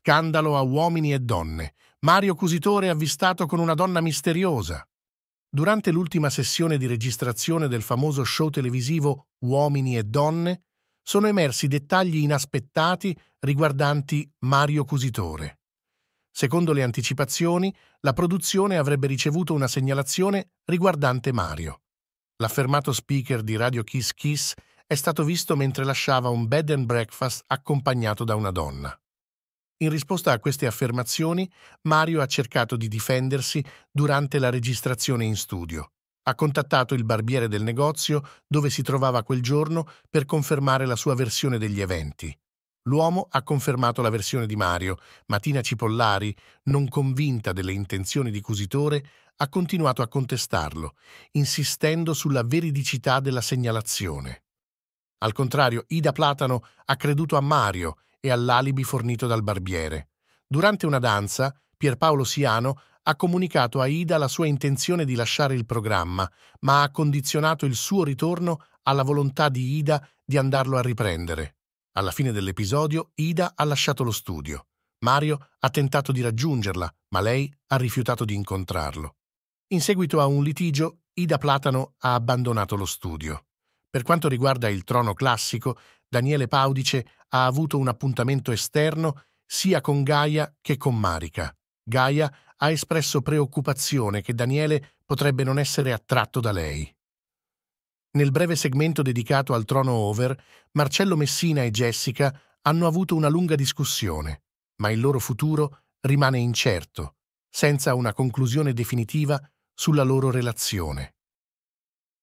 Scandalo a uomini e donne. Mario Cusitore avvistato con una donna misteriosa. Durante l'ultima sessione di registrazione del famoso show televisivo Uomini e Donne, sono emersi dettagli inaspettati riguardanti Mario Cusitore. Secondo le anticipazioni, la produzione avrebbe ricevuto una segnalazione riguardante Mario. L'affermato speaker di Radio Kiss Kiss è stato visto mentre lasciava un bed and breakfast accompagnato da una donna. In risposta a queste affermazioni, Mario ha cercato di difendersi durante la registrazione in studio. Ha contattato il barbiere del negozio dove si trovava quel giorno per confermare la sua versione degli eventi. L'uomo ha confermato la versione di Mario, ma Tina Cipollari, non convinta delle intenzioni di Cusitore, ha continuato a contestarlo, insistendo sulla veridicità della segnalazione. Al contrario, Ida Platano ha creduto a Mario e all'alibi fornito dal barbiere. Durante una danza, Pierpaolo Siano ha comunicato a Ida la sua intenzione di lasciare il programma, ma ha condizionato il suo ritorno alla volontà di Ida di andarlo a riprendere. Alla fine dell'episodio, Ida ha lasciato lo studio. Mario ha tentato di raggiungerla, ma lei ha rifiutato di incontrarlo. In seguito a un litigio, Ida Platano ha abbandonato lo studio. Per quanto riguarda il trono classico, Daniele Paudice ha avuto un appuntamento esterno sia con Gaia che con Marica. Gaia ha espresso preoccupazione che Daniele potrebbe non essere attratto da lei. Nel breve segmento dedicato al trono over, Marcello Messina e Jessica hanno avuto una lunga discussione, ma il loro futuro rimane incerto, senza una conclusione definitiva sulla loro relazione.